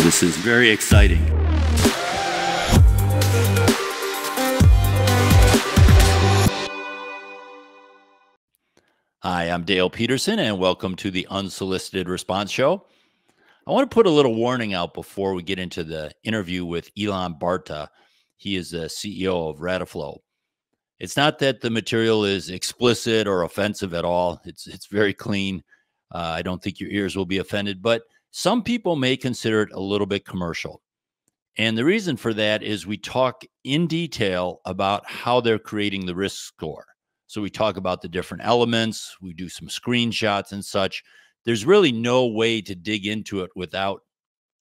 This is very exciting. Hi, I'm Dale Peterson, and welcome to the Unsolicited Response Show. I want to put a little warning out before we get into the interview with Elon Barta. He is the CEO of Radiflow. It's not that the material is explicit or offensive at all. It's it's very clean. Uh, I don't think your ears will be offended, but some people may consider it a little bit commercial. And the reason for that is we talk in detail about how they're creating the risk score. So we talk about the different elements, we do some screenshots and such. There's really no way to dig into it without,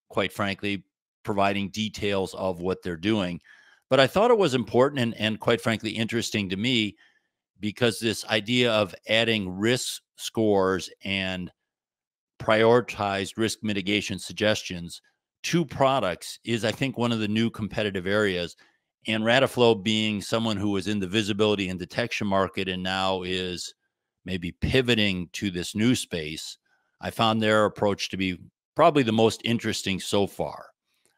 quite frankly, providing details of what they're doing. But I thought it was important and, and quite frankly, interesting to me because this idea of adding risk scores and prioritized risk mitigation suggestions to products is, I think, one of the new competitive areas. And Radiflow being someone who was in the visibility and detection market and now is maybe pivoting to this new space, I found their approach to be probably the most interesting so far.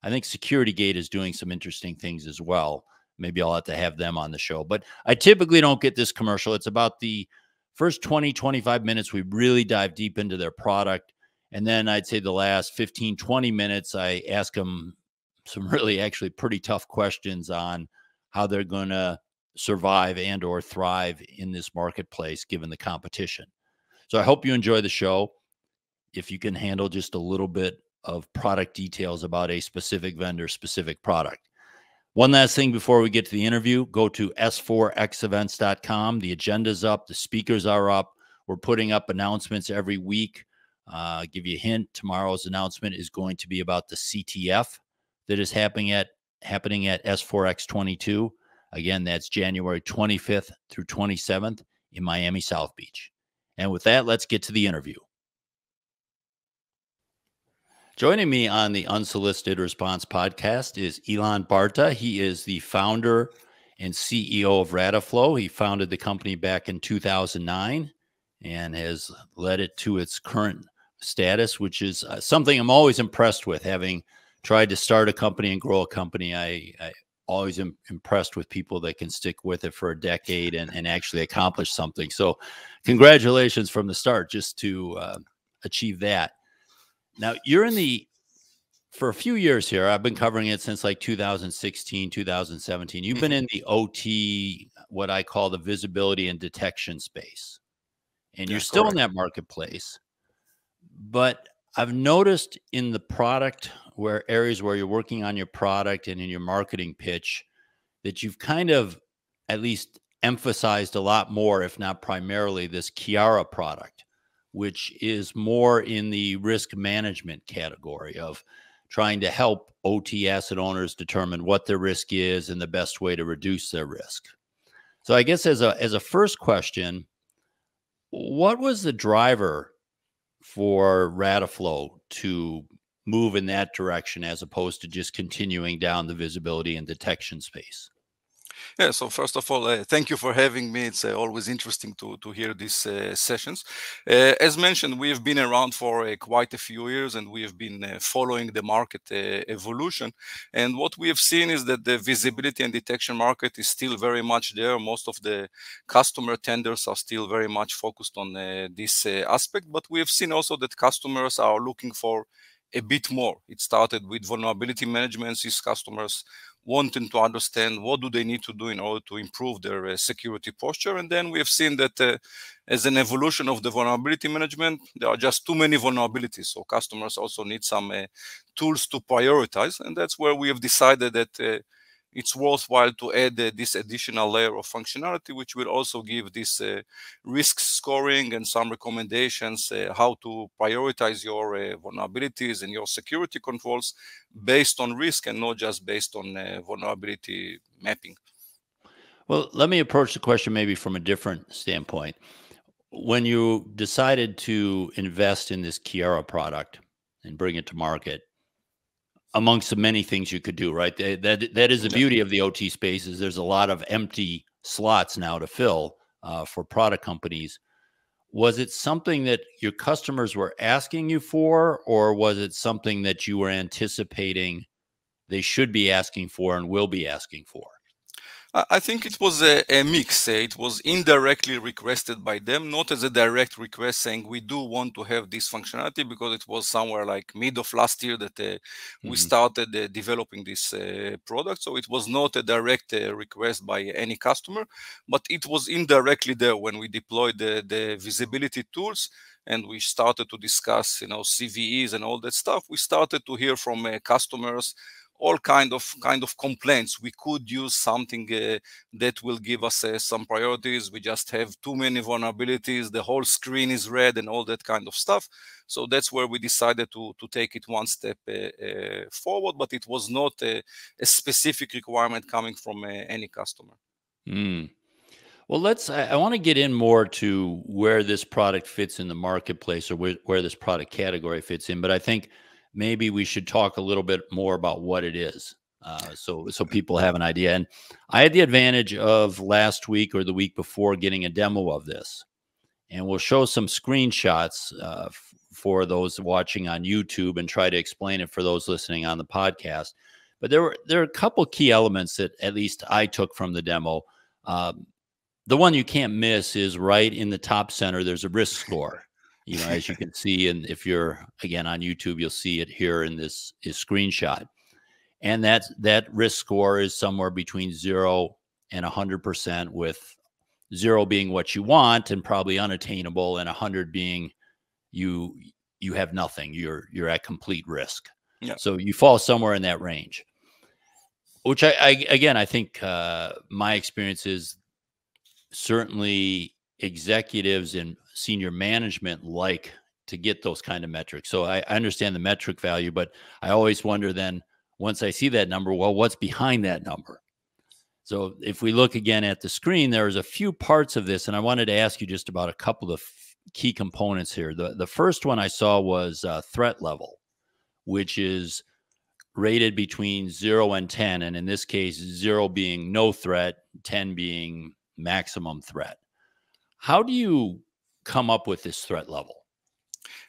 I think Security Gate is doing some interesting things as well. Maybe I'll have to have them on the show. But I typically don't get this commercial. It's about the first 20, 25 minutes, we really dive deep into their product. And then I'd say the last 15, 20 minutes, I ask them some really actually pretty tough questions on how they're going to survive and or thrive in this marketplace given the competition. So I hope you enjoy the show. If you can handle just a little bit of product details about a specific vendor, specific product. One last thing before we get to the interview go to s4xevents.com. The agenda's up, the speakers are up. We're putting up announcements every week. Uh, give you a hint tomorrow's announcement is going to be about the CTF that is happening at happening at S4X22. Again, that's January 25th through 27th in Miami South Beach. And with that, let's get to the interview. Joining me on the Unsolicited Response podcast is Elon Barta. He is the founder and CEO of Rataflow. He founded the company back in 2009 and has led it to its current status, which is uh, something I'm always impressed with. Having tried to start a company and grow a company, I, I always am impressed with people that can stick with it for a decade and, and actually accomplish something. So, congratulations from the start just to uh, achieve that. Now you're in the for a few years here. I've been covering it since like 2016, 2017. You've been mm-hmm. in the OT, what I call the visibility and detection space, and you're still correct. in that marketplace. But I've noticed in the product where areas where you're working on your product and in your marketing pitch that you've kind of at least emphasized a lot more, if not primarily, this Kiara product which is more in the risk management category of trying to help OT asset owners determine what their risk is and the best way to reduce their risk. So I guess as a as a first question, what was the driver for Rataflow to move in that direction as opposed to just continuing down the visibility and detection space? Yeah, so first of all, uh, thank you for having me. It's uh, always interesting to, to hear these uh, sessions. Uh, as mentioned, we have been around for uh, quite a few years and we have been uh, following the market evolution. And what we have seen is that the visibility and detection market is still very much there. Most of the customer tenders are still very much focused on this aspect, but we have seen also that customers are looking for a bit more. It started with vulnerability management, these customers wanting to understand what do they need to do in order to improve their uh, security posture. And then we have seen that uh, as an evolution of the vulnerability management, there are just too many vulnerabilities. So customers also need some uh, tools to prioritize. And that's where we have decided that uh, it's worthwhile to add uh, this additional layer of functionality, which will also give this uh, risk scoring and some recommendations uh, how to prioritize your uh, vulnerabilities and your security controls based on risk and not just based on uh, vulnerability mapping. Well, let me approach the question maybe from a different standpoint. When you decided to invest in this Kiara product and bring it to market, amongst the many things you could do, right? That that, that is the beauty of the OT space is there's a lot of empty slots now to fill uh, for product companies. Was it something that your customers were asking you for, or was it something that you were anticipating they should be asking for and will be asking for? I think it was a, a mix. Eh? It was indirectly requested by them, not as a direct request saying we do want to have this functionality because it was somewhere like mid of last year that uh, mm -hmm. we mm-hmm. started uh, developing this uh, product. So it was not a direct request by any customer, but it was indirectly there when we deployed the, the visibility tools and we started to discuss, you know, CVEs and all that stuff. We started to hear from customers all kind of kind of complaints. We could use something uh, that will give us uh, some priorities. We just have too many vulnerabilities. The whole screen is red and all that kind of stuff. So that's where we decided to, to take it one step uh, forward, but it was not a, a specific requirement coming from any customer. Mm. Well, let's. I, I want to get in more to where this product fits in the marketplace or where, where this product category fits in. But I think maybe we should talk a little bit more about what it is. Uh, so so people have an idea. And I had the advantage of last week or the week before getting a demo of this, and we'll show some screenshots uh, for those watching on YouTube and try to explain it for those listening on the podcast. But there were there are a couple key elements that at least I took from the demo. Um, the one you can't miss is right in the top center. There's a risk score you know, as you can see, and if you're again on YouTube, you'll see it here in this is screenshot. And that that risk score is somewhere between zero and hundred percent, with zero being what you want and probably unattainable, and hundred being you you have nothing. You're you're at complete risk. Yeah. So you fall somewhere in that range. Which I, I again I think uh, my experience is certainly executives and senior management like to get those kind of metrics. So I, I understand the metric value, but I always wonder then once I see that number, well, what's behind that number? So if we look again at the screen, there's a few parts of this, and I wanted to ask you just about a couple of key components here. The, the first one I saw was uh, threat level, which is rated between zero and 10. And in this case, zero being no threat, 10 being maximum threat. How do you come up with this threat level?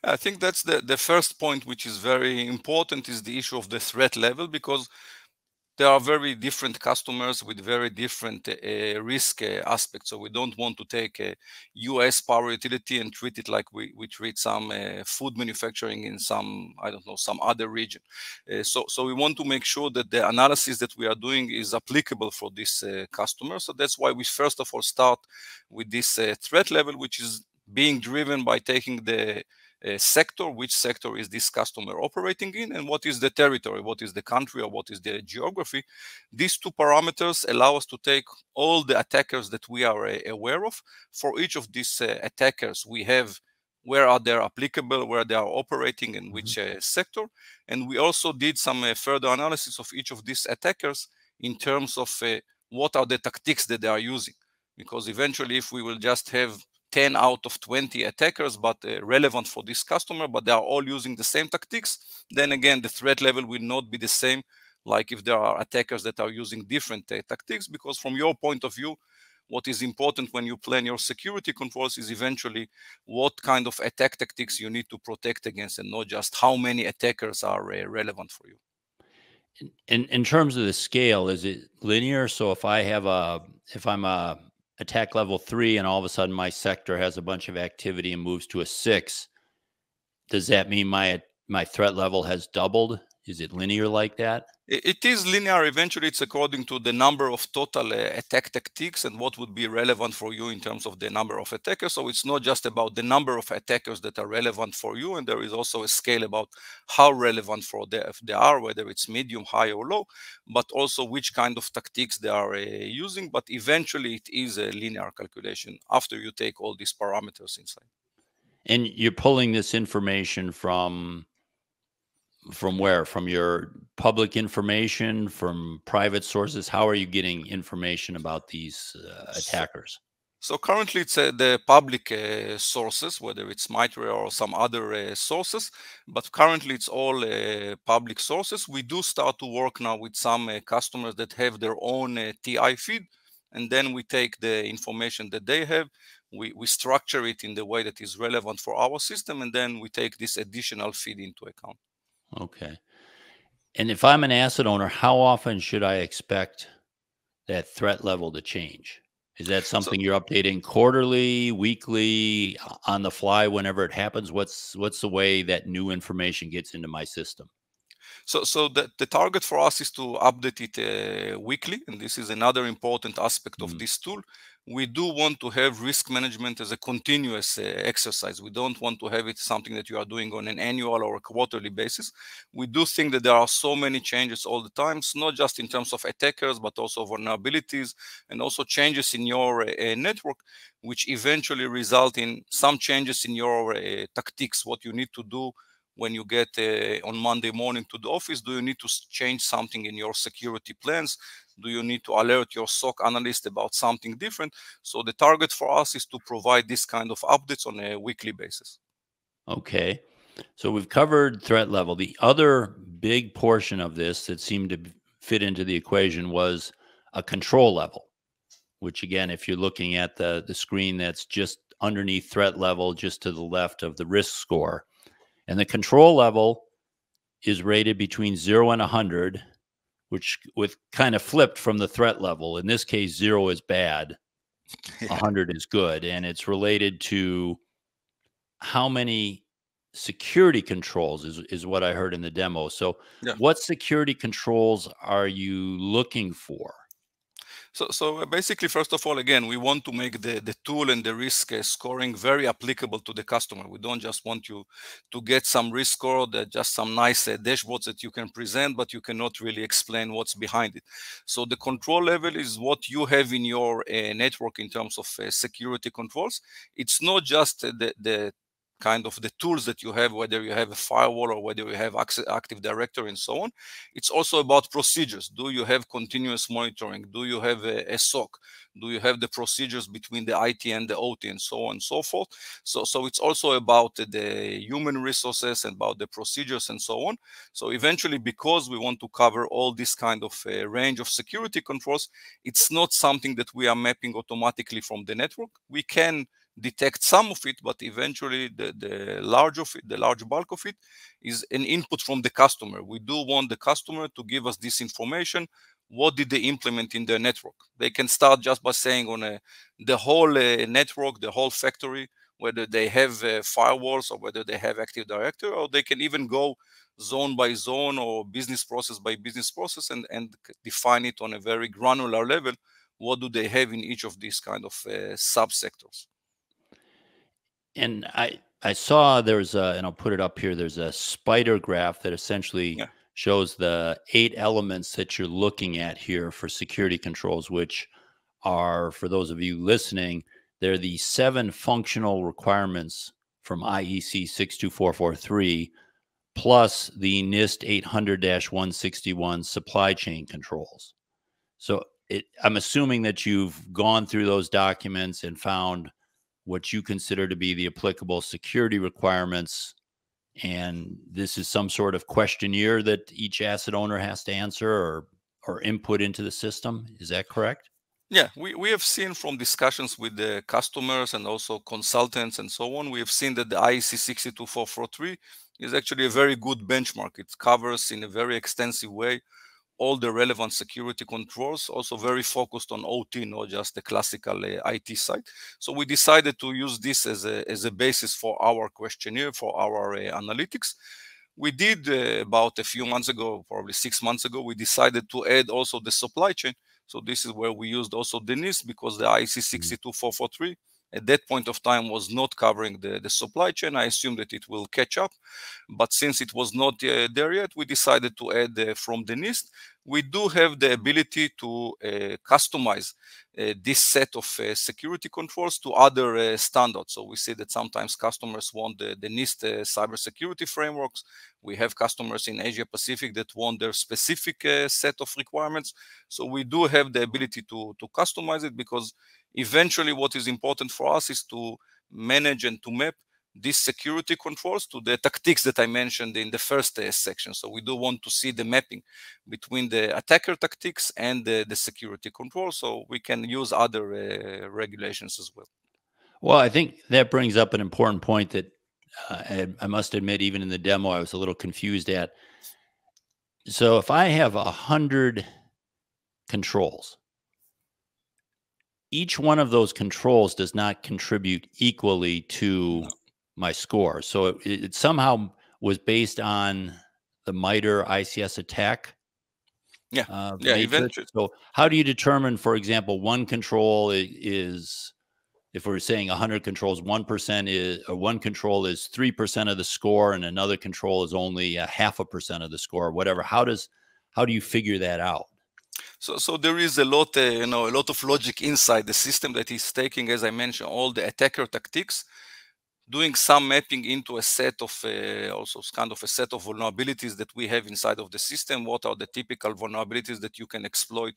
I think that's the, the first point, which is very important, is the issue of the threat level, because there are very different customers with very different uh, uh, risk uh, aspects. So we don't want to take a U.S. power utility and treat it like we, we treat some uh, food manufacturing in some I don't know some other region. Uh, so so we want to make sure that the analysis that we are doing is applicable for this uh, customer. So that's why we first of all start with this threat level, which is being driven by taking the sector, which sector is this customer operating in, and what is the territory, what is the country, or what is the geography. These two parameters allow us to take all the attackers that we are uh, aware of. For each of these uh, attackers, we have where are they applicable, where they are operating, in which mm-hmm. uh, sector. And we also did some uh, further analysis of each of these attackers in terms of uh, what are the tactics that they are using. Because eventually, if we will just have 10 out of 20 attackers, but uh, relevant for this customer, but they are all using the same tactics, then again, the threat level will not be the same like if there are attackers that are using different uh, tactics, because from your point of view, what is important when you plan your security controls is eventually what kind of attack tactics you need to protect against and not just how many attackers are uh, relevant for you. In, in, in terms of the scale, is it linear? So if I have a, if I'm a, attack level three and all of a sudden my sector has a bunch of activity and moves to a six does that mean my my threat level has doubled is it linear like that? It is linear. Eventually, it's according to the number of total uh, attack tactics and what would be relevant for you in terms of the number of attackers. So it's not just about the number of attackers that are relevant for you, and there is also a scale about how relevant for the, they are, whether it's medium, high, or low, but also which kind of tactics they are uh, using. But eventually, it is a linear calculation after you take all these parameters inside. And you're pulling this information from from where? From your public information, from private sources? How are you getting information about these uh, attackers? So, currently, it's uh, the public uh, sources, whether it's mitre or some other uh, sources. But currently, it's all uh, public sources. We do start to work now with some uh, customers that have their own TI feed, and then we take the information that they have. We, we structure it in the way that is relevant for our system, and then we take this additional feed into account. Okay. And if I'm an asset owner, how often should I expect that threat level to change? Is that something so, you're updating quarterly, weekly, on the fly whenever it happens? What's what's the way that new information gets into my system? So, so the, the target for us is to update it uh, weekly, and this is another important aspect of mm -hmm. this tool we do want to have risk management as a continuous uh, exercise. We don't want to have it something that you are doing on an annual or quarterly basis. We do think that there are so many changes all the time, so not just in terms of attackers, but also vulnerabilities and also changes in your uh, uh, network, which eventually result in some changes in your uh, tactics, what you need to do when you get uh, on Monday morning to the office. Do you need to change something in your security plans? do you need to alert your SOC analyst about something different? So the target for us is to provide this kind of updates on a weekly basis. Okay. So we've covered threat level. The other big portion of this that seemed to fit into the equation was a control level, which again, if you're looking at the, the screen that's just underneath threat level, just to the left of the risk score. And the control level is rated between zero and 100 which with kind of flipped from the threat level. In this case, zero is bad, yeah. 100 is good. And it's related to how many security controls is, is what I heard in the demo. So, yeah. what security controls are you looking for? So, so uh, basically, first of all, again, we want to make the, the tool and the risk uh, scoring very applicable to the customer. We don't just want you to get some risk score, that just some nice uh, dashboards that you can present, but you cannot really explain what's behind it. So the control level is what you have in your uh, network in terms of uh, security controls. It's not just the, the kind of the tools that you have, whether you have a firewall or whether you have Active Directory and so on. It's also about procedures. Do you have continuous monitoring? Do you have a, a SOC? Do you have the procedures between the IT and the OT and so on and so forth? So, so it's also about the human resources and about the procedures and so on. So eventually, because we want to cover all this kind of uh, range of security controls, it's not something that we are mapping automatically from the network. We can detect some of it, but eventually the, the large of it, the large bulk of it is an input from the customer. We do want the customer to give us this information. What did they implement in their network? They can start just by saying on a, the whole uh, network, the whole factory, whether they have uh, firewalls or whether they have Active Directory, or they can even go zone by zone or business process by business process and, and define it on a very granular level. What do they have in each of these kind of uh, subsectors? and I I saw there's a and I'll put it up here. There's a spider graph that essentially yeah. shows the eight elements that you're looking at here for security controls, which are for those of you listening, they're the seven functional requirements from IEC 62443 plus the NIST 800-161 supply chain controls. So it, I'm assuming that you've gone through those documents and found what you consider to be the applicable security requirements. And this is some sort of questionnaire that each asset owner has to answer or, or input into the system. Is that correct? Yeah, we, we have seen from discussions with the customers and also consultants and so on, we have seen that the IEC 62443 is actually a very good benchmark. It covers in a very extensive way all the relevant security controls, also very focused on OT, not just the classical uh, IT side. So we decided to use this as a, as a basis for our questionnaire, for our uh, analytics we did uh, about a few months ago, probably six months ago, we decided to add also the supply chain. So this is where we used also Denise because the IC 62443 at that point of time was not covering the, the supply chain. I assume that it will catch up, but since it was not uh, there yet, we decided to add uh, from the NIST. We do have the ability to uh, customize uh, this set of uh, security controls to other uh, standards. So we see that sometimes customers want the, the NIST uh, cybersecurity frameworks. We have customers in Asia Pacific that want their specific set of requirements. So we do have the ability to, to customize it because eventually what is important for us is to manage and to map these security controls to the tactics that I mentioned in the first uh, section. So we do want to see the mapping between the attacker tactics and the, the security control. So we can use other uh, regulations as well. Well, I think that brings up an important point that uh, I, I must admit, even in the demo, I was a little confused at. So if I have a hundred controls, each one of those controls does not contribute equally to my score. So it, it somehow was based on the MITRE ICS attack. Yeah. Uh, yeah. Eventually. So how do you determine, for example, one control is, if we're saying 100 controls, 1% is, or one control is 3% of the score and another control is only a half a percent of the score, whatever. How does, how do you figure that out? So, so there is a lot, uh, you know, a lot of logic inside the system that is taking, as I mentioned, all the attacker tactics, doing some mapping into a set of, uh, also kind of a set of vulnerabilities that we have inside of the system. What are the typical vulnerabilities that you can exploit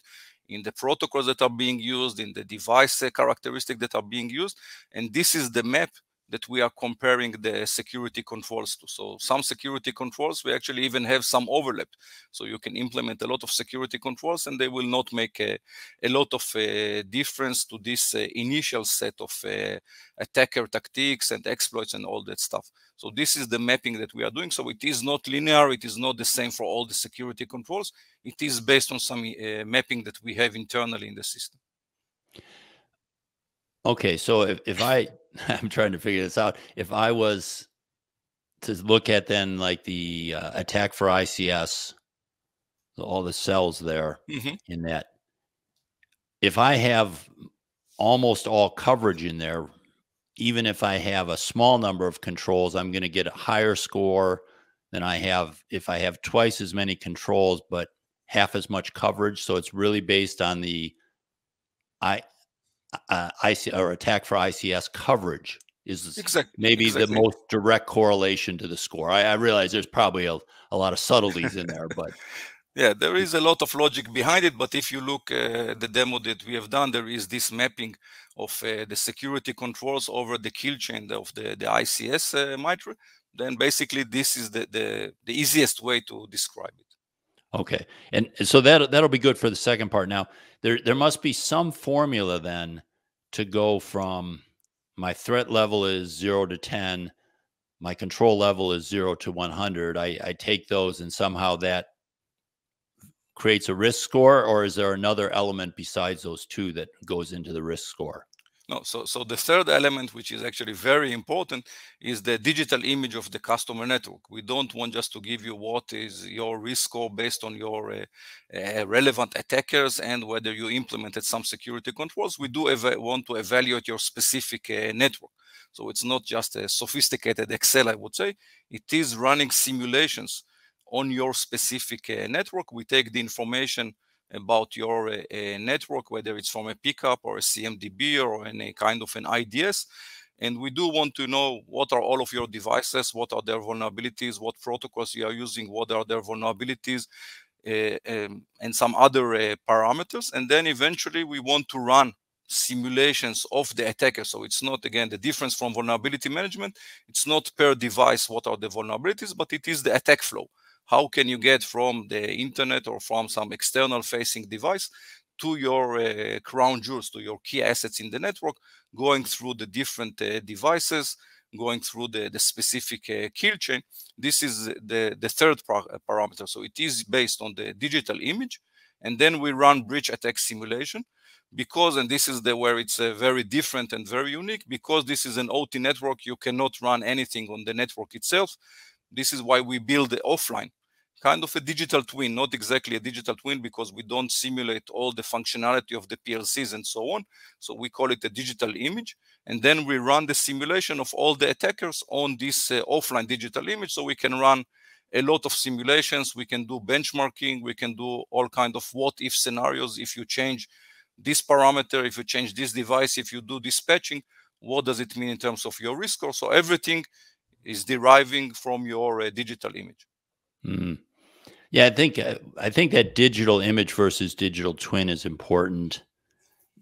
in the protocols that are being used, in the device uh, characteristics that are being used, and this is the map that we are comparing the security controls to. So some security controls, we actually even have some overlap. So you can implement a lot of security controls and they will not make a, a lot of uh, difference to this uh, initial set of uh, attacker tactics and exploits and all that stuff. So this is the mapping that we are doing. So it is not linear. It is not the same for all the security controls. It is based on some uh, mapping that we have internally in the system. Okay, so if, if I I'm trying to figure this out, if I was to look at then like the uh, attack for ICS, all the cells there mm-hmm. in that, if I have almost all coverage in there, even if I have a small number of controls, I'm going to get a higher score than I have if I have twice as many controls but half as much coverage. So it's really based on the I uh, IC or attack for ICS coverage is exactly, maybe exactly. the most direct correlation to the score. I, I realize there's probably a, a lot of subtleties in there, but yeah, there is a lot of logic behind it. But if you look uh, the demo that we have done, there is this mapping of uh, the security controls over the kill chain of the, the ICS uh, mitre. Then basically, this is the, the, the easiest way to describe it. Okay. And so that that'll be good for the second part. Now, there there must be some formula then to go from my threat level is 0 to 10, my control level is 0 to 100. I I take those and somehow that creates a risk score or is there another element besides those two that goes into the risk score? No, so, so the third element, which is actually very important, is the digital image of the customer network. We don't want just to give you what is your risk score based on your uh, uh, relevant attackers and whether you implemented some security controls. We do want to evaluate your specific uh, network. So it's not just a sophisticated Excel, I would say. It is running simulations on your specific uh, network. We take the information about your uh, uh, network, whether it's from a pickup or a CMDB or any kind of an IDS. And we do want to know what are all of your devices, what are their vulnerabilities, what protocols you are using, what are their vulnerabilities, uh, um, and some other uh, parameters. And then eventually we want to run simulations of the attacker. So it's not, again, the difference from vulnerability management. It's not per device what are the vulnerabilities, but it is the attack flow how can you get from the internet or from some external facing device to your uh, crown jewels, to your key assets in the network, going through the different uh, devices, going through the, the specific uh, kill chain. This is the, the third uh, parameter. So it is based on the digital image. And then we run breach attack simulation because, and this is the where it's uh, very different and very unique, because this is an OT network, you cannot run anything on the network itself. This is why we build offline kind of a digital twin, not exactly a digital twin because we don't simulate all the functionality of the PLCs and so on. So we call it a digital image. And then we run the simulation of all the attackers on this uh, offline digital image. So we can run a lot of simulations. We can do benchmarking. We can do all kind of what if scenarios. If you change this parameter, if you change this device, if you do this patching, what does it mean in terms of your risk score? So everything is deriving from your uh, digital image. Mm. Yeah, I think uh, I think that digital image versus digital twin is important.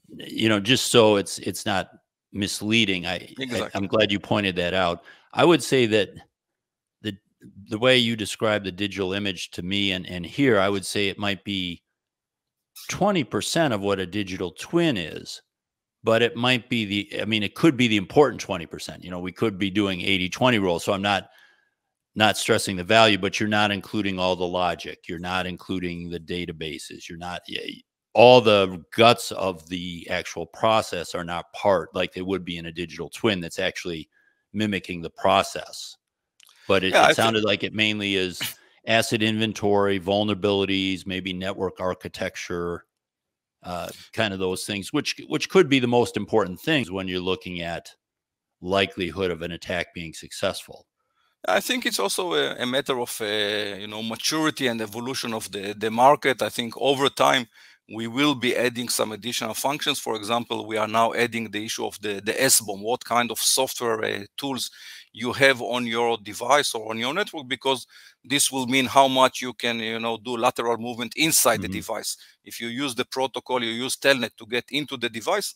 You know, just so it's it's not misleading. I, exactly. I am glad you pointed that out. I would say that the the way you describe the digital image to me and and here, I would say it might be 20% of what a digital twin is but it might be the i mean it could be the important 20% you know we could be doing 80 20 rule so i'm not not stressing the value, but you're not including all the logic. You're not including the databases. You're not all the guts of the actual process are not part like they would be in a digital twin that's actually mimicking the process. But it, yeah, it sounded like it mainly is asset inventory, vulnerabilities, maybe network architecture, uh, kind of those things, which which could be the most important things when you're looking at likelihood of an attack being successful. I think it's also a, a matter of uh, you know maturity and evolution of the, the market. I think over time we will be adding some additional functions. For example, we are now adding the issue of the, the SBOM, what kind of software uh, tools you have on your device or on your network, because this will mean how much you can, you know, do lateral movement inside mm -hmm. the mm-hmm. device. If you use the protocol, you use Telnet to get into the device,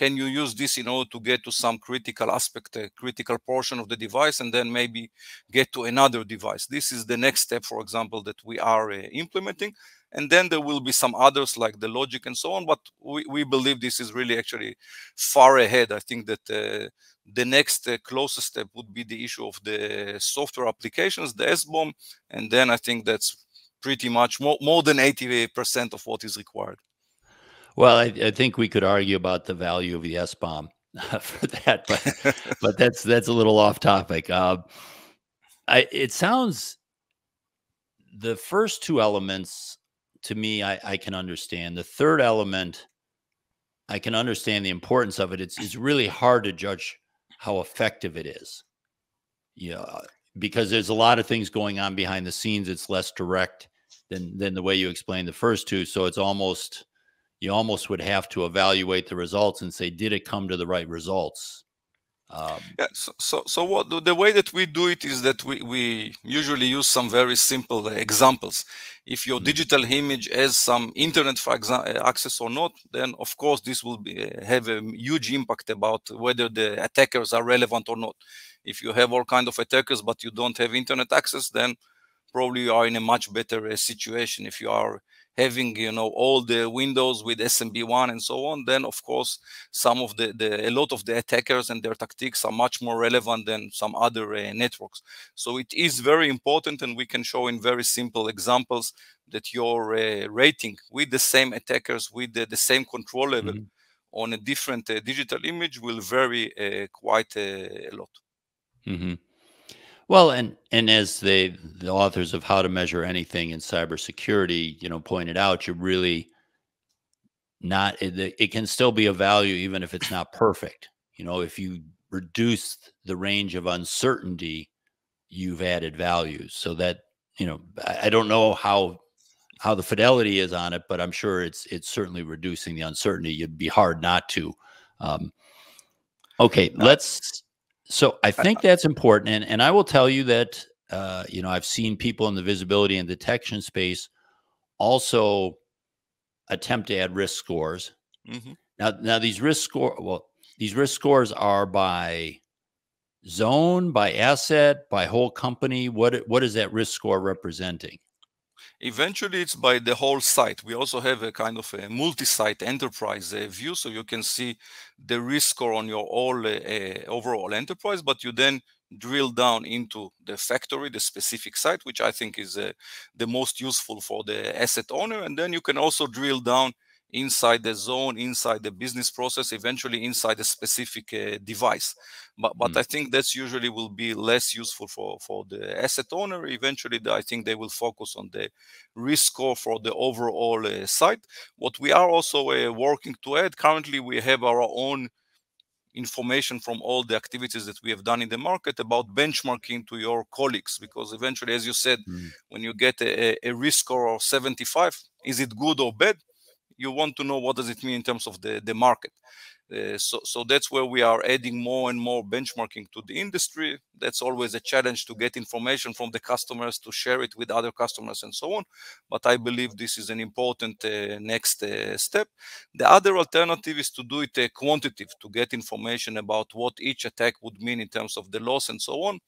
can you use this in order to get to some critical aspect, a uh, critical portion of the device, and then maybe get to another device? This is the next step, for example, that we are uh, implementing. And then there will be some others like the logic and so on. But we, we believe this is really actually far ahead. I think that uh, the next uh, closest step would be the issue of the software applications, the SBOM. And then I think that's pretty much more, more than 80% of what is required. Well, I, I, think we could argue about the value of the S bomb for that, but but that's that's a little off topic. Uh, I, it sounds the first two elements to me I, I, can understand. The third element, I can understand the importance of it. It's it's really hard to judge how effective it is. Yeah, because there's a lot of things going on behind the scenes. It's less direct than than the way you explained the first two. So it's almost you almost would have to evaluate the results and say, did it come to the right results? Um, yeah, so, so, so what the way that we do it is that we, we usually use some very simple examples. If your mm -hmm. digital image has some internet for uh, access or not, then of course this will be, uh, have a huge impact about whether the attackers are relevant or not. If you have all kind of attackers but you don't have internet access, then probably you are in a much better uh, situation if you are having you know all the windows with SMB1 and so on, then of course some of the, the a lot of the attackers and their tactics are much more relevant than some other uh, networks. So it is very important, and we can show in very simple examples that your uh, rating with the same attackers with the, the same control level. Mm -hmm. On a different uh, digital image will vary uh, quite uh, a lot. Mm -hmm. Well, and and as the authors of How to Measure Anything in Cybersecurity, you know, pointed out, you're really not it, it can still be a value even if it's not perfect. You know, if you reduce the range of uncertainty, you've added value. So that, you know, I, I don't know how how the fidelity is on it, but I'm sure it's it's certainly reducing the uncertainty. It'd be hard not to. Um, okay, let's so I think that's important. And, and I will tell you that, uh, you know, I've seen people in the visibility and detection space also attempt to add risk scores. Mm -hmm. Now, now these risk score, well, these risk scores are by zone, by asset, by whole company. What, what is that risk score representing? Eventually, it's by the whole site. We also have a kind of a multi-site enterprise uh, view, so you can see the risk score on your all uh, uh, overall enterprise. But you then drill down into the factory, the specific site, which I think is the most useful for the asset owner. And then you can also drill down inside the zone, inside the business process, eventually inside a specific uh, device. But but mm. I think that's usually will be less useful for for the asset owner. Eventually, the, I think they will focus on the risk score for the overall uh, site. What we are also uh, working to add currently, we have our own information from all the activities that we have done in the market about benchmarking to your colleagues because eventually as you said mm. when you get a, a risk score of 75 is it good or bad you want to know what does it mean in terms of the, the market. Uh, so, so that's where we are adding more and more benchmarking to the industry. That's always a challenge to get information from the customers, to share it with other customers and so on. But I believe this is an important uh, next uh, step. The other alternative is to do it uh, quantitative, to get information about what each attack would mean in terms of the loss and so on.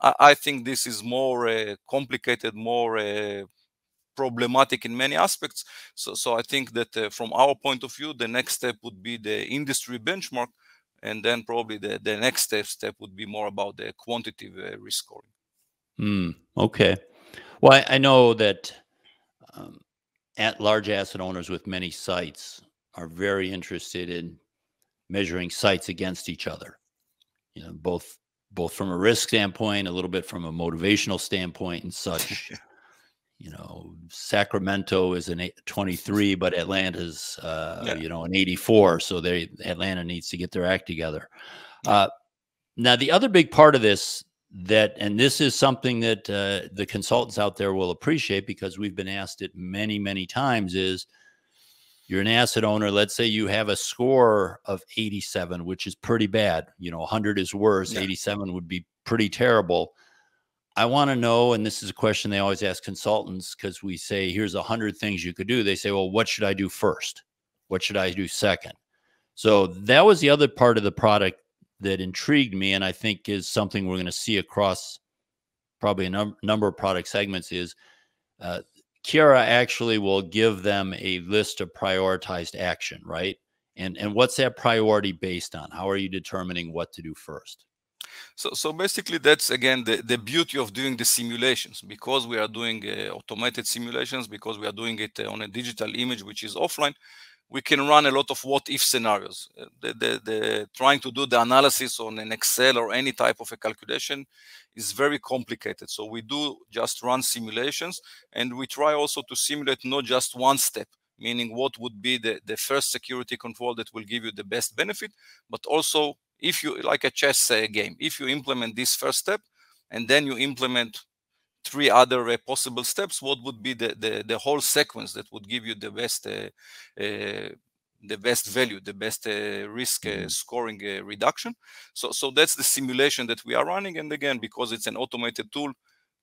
I, I think this is more uh, complicated, more uh, problematic in many aspects. So, so I think that uh, from our point of view, the next step would be the industry benchmark, and then probably the, the next step step would be more about the quantitative uh, risk scoring. Mm, okay. Well, I, I know that um, at large asset owners with many sites are very interested in measuring sites against each other. You know, both both from a risk standpoint, a little bit from a motivational standpoint, and such. you know Sacramento is an 23, but Atlanta's uh, yeah. you know an 84. So they Atlanta needs to get their act together. Uh, now the other big part of this that and this is something that uh, the consultants out there will appreciate because we've been asked it many many times is you're an asset owner let's say you have a score of 87 which is pretty bad you know 100 is worse yeah. 87 would be pretty terrible I want to know, and this is a question they always ask consultants because we say, here's a hundred things you could do. They say, well, what should I do first? What should I do second? So that was the other part of the product that intrigued me, and I think is something we're going to see across probably a num number of product segments. Is uh, Kiara actually will give them a list of prioritized action, right? And and what's that priority based on? How are you determining what to do first? So, so basically, that's again the, the beauty of doing the simulations because we are doing uh, automated simulations, because we are doing it uh, on a digital image which is offline. We can run a lot of what if scenarios. Uh, the, the, the, trying to do the analysis on an Excel or any type of a calculation is very complicated. So we do just run simulations and we try also to simulate not just one step, meaning what would be the, the first security control that will give you the best benefit, but also if you like a chess game if you implement this first step and then you implement three other uh, possible steps what would be the, the, the whole sequence that would give you the best uh, uh, the best value the best uh, risk uh, mm-hmm. scoring uh, reduction so so that's the simulation that we are running and again because it's an automated tool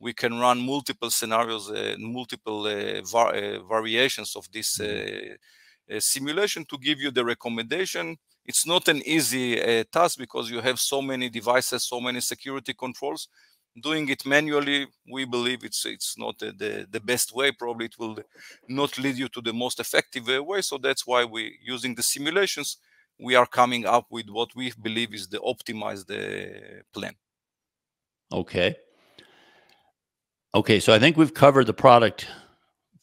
we can run multiple scenarios multiple var variations of this mm-hmm. simulation to give you the recommendation it's not an easy uh, task because you have so many devices, so many security controls. Doing it manually, we believe it's it's not the, the, the best way. Probably it will not lead you to the most effective uh, way. So that's why we using the simulations. We are coming up with what we believe is the optimized uh, plan. Okay. Okay, so I think we've covered the product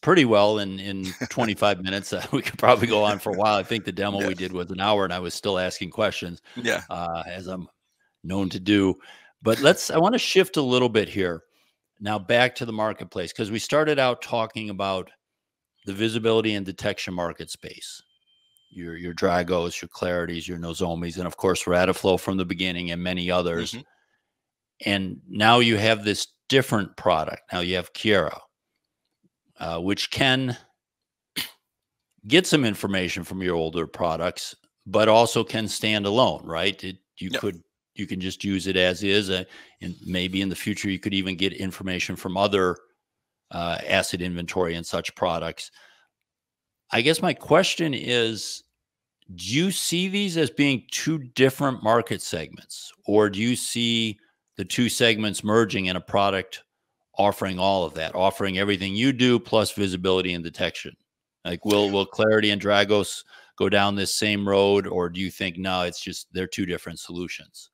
pretty well in in 25 minutes. Uh, we could probably go on for a while. I think the demo yes. we did was an hour, and I was still asking questions. Yeah, uh, as I'm known to do. But let's. I want to shift a little bit here now back to the marketplace because we started out talking about the visibility and detection market space. Your your Dragos, your Clarities, your Nozomis, and of course Radiflow from the beginning, and many others. Mm -hmm. And now you have this different product. Now you have Kiera, uh, which can get some information from your older products, but also can stand alone, right? It, you yep. could you can just use it as is, uh, and maybe in the future you could even get information from other uh, asset inventory and such products. I guess my question is do you see these as being two different market segments or do you see the two segments merging in a product offering all of that, offering everything you do plus visibility and detection? Like, will will Clarity and Dragos go down this same road, or do you think no, it's just they're two different solutions?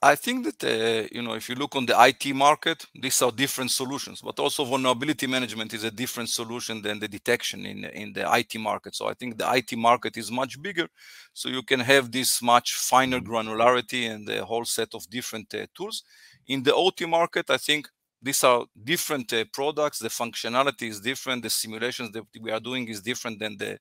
I think that uh, you know if you look on the IT market, these are different solutions. But also vulnerability management is a different solution than the detection in in the IT market. So I think the IT market is much bigger, so you can have this much finer mm-hmm. granularity and a whole set of different uh, tools. In the OT market, I think these are different uh, products. The functionality is different. The simulations that we are doing is different than the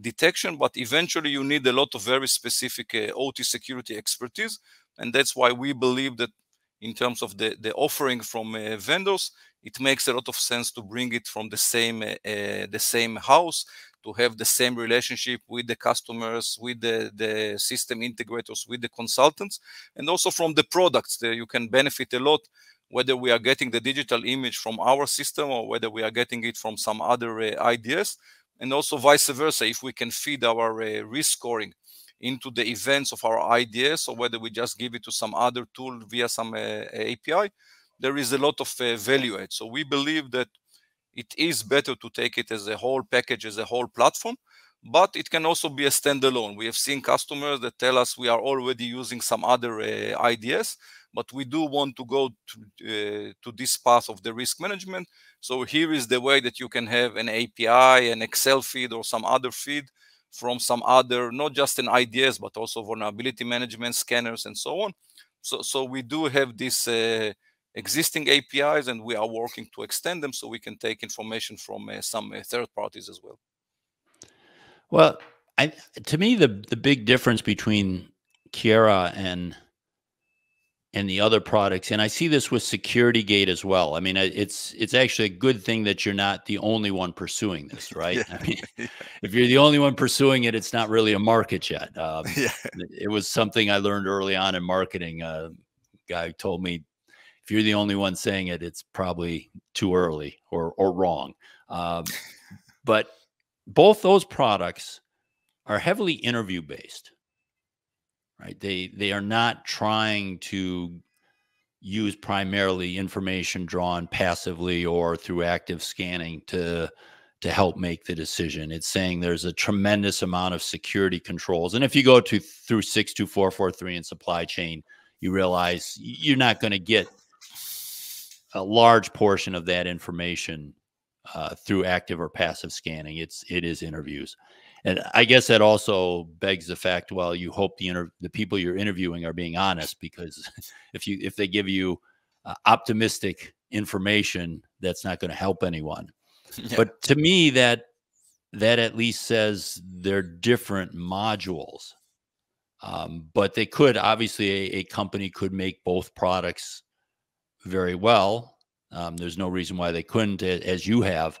detection. But eventually, you need a lot of very specific uh, OT security expertise, and that's why we believe that in terms of the the offering from uh, vendors, it makes a lot of sense to bring it from the same uh, uh, the same house to have the same relationship with the customers, with the, the system integrators, with the consultants, and also from the products. that uh, you can benefit a lot whether we are getting the digital image from our system or whether we are getting it from some other uh, IDS, and also vice versa, if we can feed our uh, risk scoring into the events of our IDS or whether we just give it to some other tool via some uh, API, there is a lot of uh, value add. So we believe that it is better to take it as a whole package, as a whole platform, but it can also be a standalone. We have seen customers that tell us we are already using some other uh, IDS but we do want to go to, uh, to this path of the risk management. So here is the way that you can have an API, an Excel feed, or some other feed from some other, not just an IDS, but also vulnerability management scanners and so on. So, so we do have these uh, existing APIs and we are working to extend them so we can take information from uh, some uh, third parties as well. Well, I, to me, the, the big difference between Kiera and and the other products and i see this with security gate as well i mean it's it's actually a good thing that you're not the only one pursuing this right yeah. I mean, if you're the only one pursuing it it's not really a market yet um, yeah. it was something i learned early on in marketing a uh, guy told me if you're the only one saying it it's probably too early or or wrong um, but both those products are heavily interview based right? They they are not trying to use primarily information drawn passively or through active scanning to to help make the decision. It's saying there's a tremendous amount of security controls. And if you go to through 62443 and supply chain, you realize you're not going to get a large portion of that information uh, through active or passive scanning. It's it is interviews and I guess that also begs the fact. Well, you hope the inter- the people you're interviewing are being honest because if you if they give you uh, optimistic information, that's not going to help anyone. Yeah. But to me, that that at least says they're different modules. Um, but they could obviously a, a, company could make both products very well. Um, there's no reason why they couldn't, as you have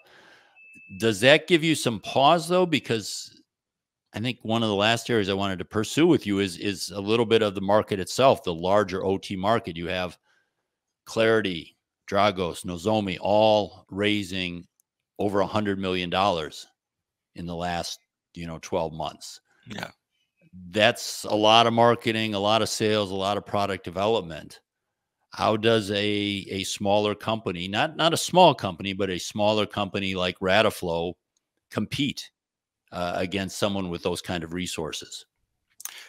does that give you some pause though because I think one of the last areas I wanted to pursue with you is is a little bit of the market itself, the larger OT market. You have Clarity, Dragos, Nozomi, all raising over a hundred million dollars in the last you know twelve months. Yeah, that's a lot of marketing, a lot of sales, a lot of product development. How does a a smaller company, not not a small company, but a smaller company like Rataflow, compete? uh, against someone with those kind of resources?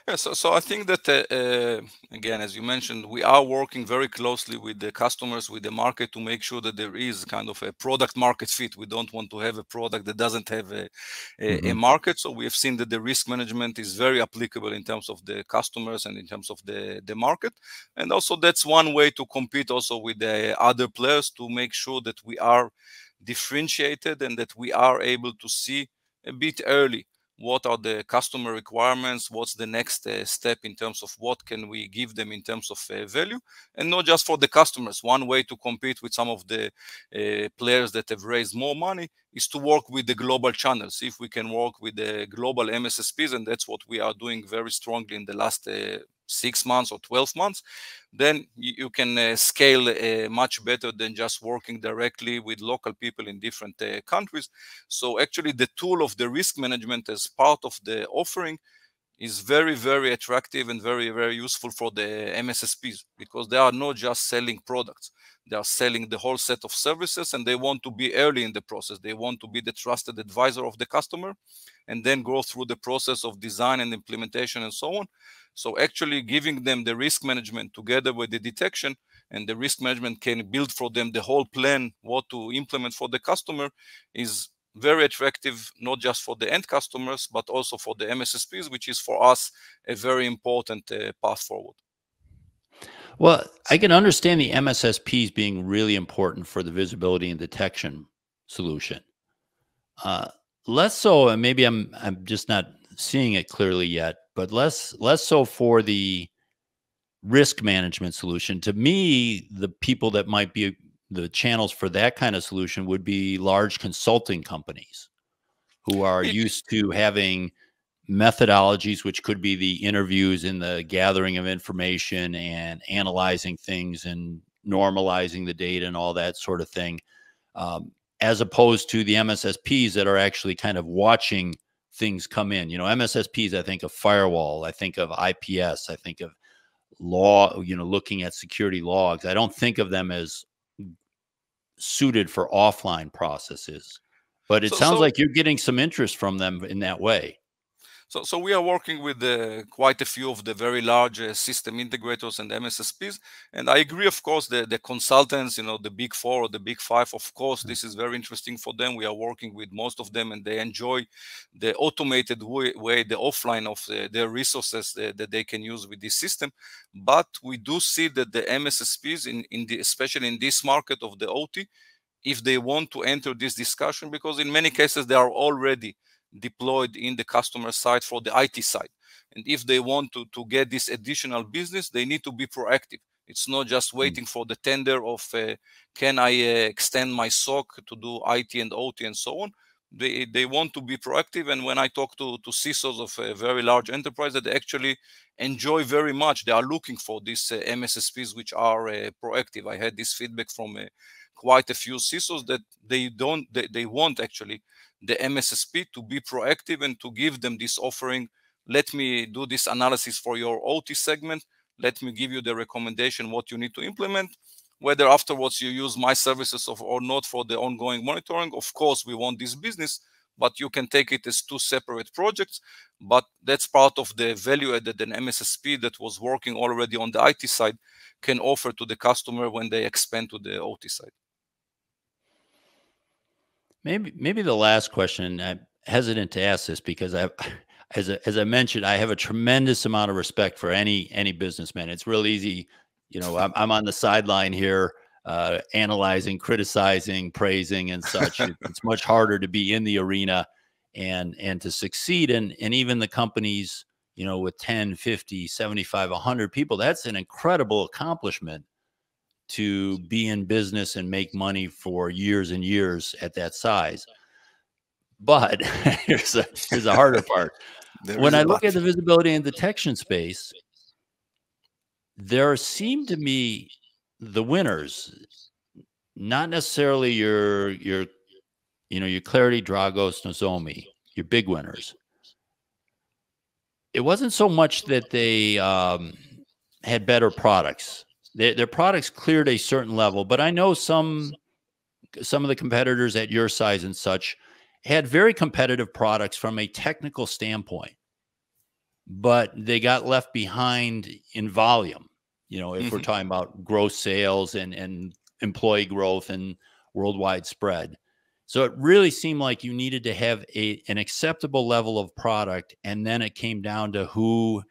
Yeah, so, so I think that, uh, uh, again, as you mentioned, we are working very closely with the customers, with the market to make sure that there is kind of a product market fit. We don't want to have a product that doesn't have a, a, mm -hmm. a mm-hmm. market. So we have seen that the risk management is very applicable in terms of the customers and in terms of the, the market. And also, that's one way to compete also with the other players to make sure that we are differentiated and that we are able to see a bit early what are the customer requirements what's the next uh, step in terms of what can we give them in terms of uh, value and not just for the customers one way to compete with some of the uh, players that have raised more money is to work with the global channels if we can work with the global mssps and that's what we are doing very strongly in the last uh, six months or 12 months, then you, can uh, scale uh, much better than just working directly with local people in different uh, countries. So actually the tool of the risk management as part of the offering is very very attractive and very very useful for the mssps because they are not just selling products they are selling the whole set of services and they want to be early in the process they want to be the trusted advisor of the customer and then go through the process of design and implementation and so on so actually giving them the risk management together with the detection and the risk management can build for them the whole plan what to implement for the customer is very attractive, not just for the end customers, but also for the MSSPs, which is for us a very important uh, path forward. Well, I can understand the MSSPs being really important for the visibility and detection solution. Uh, less so, and maybe I'm I'm just not seeing it clearly yet, but less less so for the risk management solution. To me, the people that might be the channels for that kind of solution would be large consulting companies who are used to having methodologies which could be the interviews and the gathering of information and analyzing things and normalizing the data and all that sort of thing um, as opposed to the mssps that are actually kind of watching things come in you know mssps i think of firewall i think of ips i think of law you know looking at security logs i don't think of them as suited for offline processes. But it so, sounds so, like you're getting some interest from them in that way. So, so we are working with uh, quite a few of the very large uh, system integrators and MSSPs. And I agree, of course, the, the consultants, you know, the big four or the big five, of course, mm. this is very interesting for them. We are working with most of them and they enjoy the automated way, way the offline of the, uh, their resources that, that, they can use with this system. But we do see that the MSSPs, in, in the, especially in this market of the OT, if they want to enter this discussion because in many cases they are already deployed in the customer side for the IT side. And if they want to, to get this additional business, they need to be proactive. It's not just hmm. waiting for the tender of uh, can I uh, extend my SOC to do IT and OT and so on. They, they want to be proactive. And when I talk to, to CISOs of a very large enterprise that actually enjoy very much, they are looking for these uh, MSSPs which are uh, proactive. I had this feedback from uh, quite a few CISOs that they don't, they, they want actually the MSSP to be proactive and to give them this offering. Let me do this analysis for your OT segment. Let me give you the recommendation what you need to implement. Whether afterwards you use my services or not for the ongoing monitoring, of course, we want this business, but you can take it as two separate projects. But that's part of the value added an MSSP that was working already on the IT side can offer to the customer when they expand to the OT side. Maybe maybe the last question. I'm hesitant to ask this because I, as a, as I mentioned, I have a tremendous amount of respect for any any businessman. It's real easy, you know. I'm, I'm on the sideline here, uh, analyzing, criticizing, praising, and such. it's much harder to be in the arena and and to succeed. And and even the companies, you know, with 10, 50, 75, 100 people, that's an incredible accomplishment to be in business and make money for years and years at that size. But here's a here's a harder part. when I look at the visibility and detection space, there seem to me the winners, not necessarily your your you know your Clarity, Dragos, Nozomi, your big winners. It wasn't so much that they um, had better products their, their products cleared a certain level. But I know some some of the competitors at your size and such had very competitive products from a technical standpoint, but they got left behind in volume. You know, if mm -hmm. we're mm-hmm. talking about gross sales and and employee growth and worldwide spread. So it really seemed like you needed to have a an acceptable level of product, and then it came down to who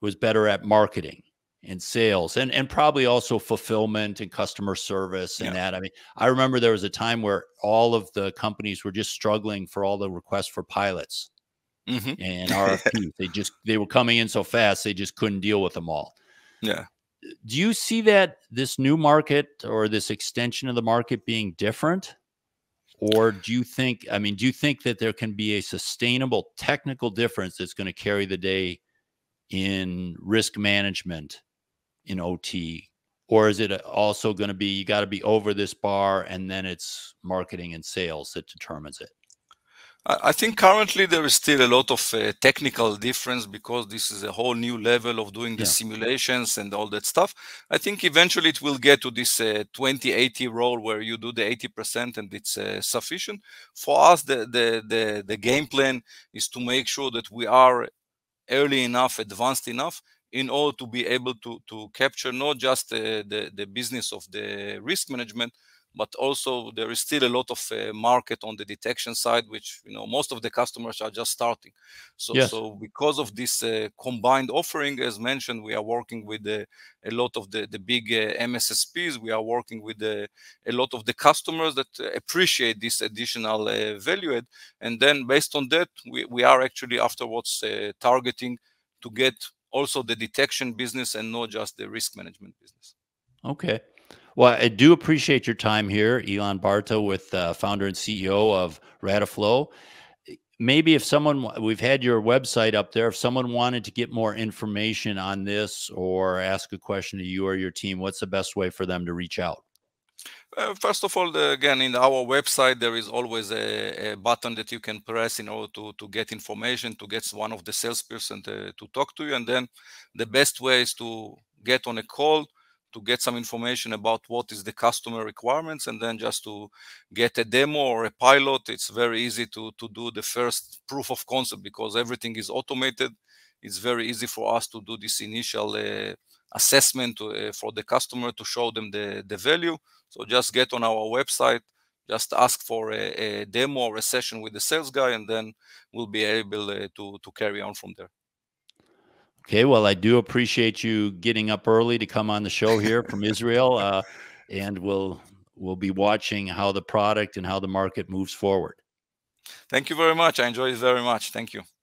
was better at marketing and sales and and probably also fulfillment and customer service and yeah. that i mean i remember there was a time where all of the companies were just struggling for all the requests for pilots mm -hmm. and rfps they just they were coming in so fast they just couldn't deal with them all yeah uh, do you see that this new market or this extension of the market being different or do you think i mean do you think that there can be a sustainable technical difference that's going to carry the day in risk management in OT? Or is it uh, also going to be you got to be over this bar and then it's marketing and sales that determines it? I think currently there is still a lot of uh, technical difference because this is a whole new level of doing the yeah. simulations and all that stuff. I think eventually it will get to this uh, 2080 role where you do the 80% and it's uh, sufficient. For us, the, the, the, the game plan is to make sure that we are early enough, advanced enough in order to be able to, to capture not just uh, the, the business of the risk management, but also there is still a lot of uh, market on the detection side, which you know most of the customers are just starting. So, yes. so because of this uh, combined offering, as mentioned, we are working with uh, a lot of the the big uh, MSSPs. We are working with uh, a lot of the customers that appreciate this additional value add, and then based on that, we, we are actually afterwards targeting to get also the detection business and not just the risk management business. Okay. Well, I do appreciate your time here, Elon Barto, with uh, founder and CEO of Rataflow. Maybe if someone, we've had your website up there, if someone wanted to get more information on this or ask a question to you or your team, what's the best way for them to reach out? Uh, first of all, again, in our website, there is always a, a, button that you can press in order to, to get information, to get one of the salesperson to, to, talk to you. And then the best way is to get on a call to get some information about what is the customer requirements and then just to get a demo or a pilot. It's very easy to, to do the first proof of concept because everything is automated. It's very easy for us to do this initial uh, assessment uh, for the customer to show them the, the value so just get on our website, just ask for a, a demo or a session with the sales guy, and then we'll be able uh, to to carry on from there. Okay, well, I do appreciate you getting up early to come on the show here from Israel, uh, and we'll we'll be watching how the product and how the market moves forward. Thank you very much. I enjoy it very much. Thank you.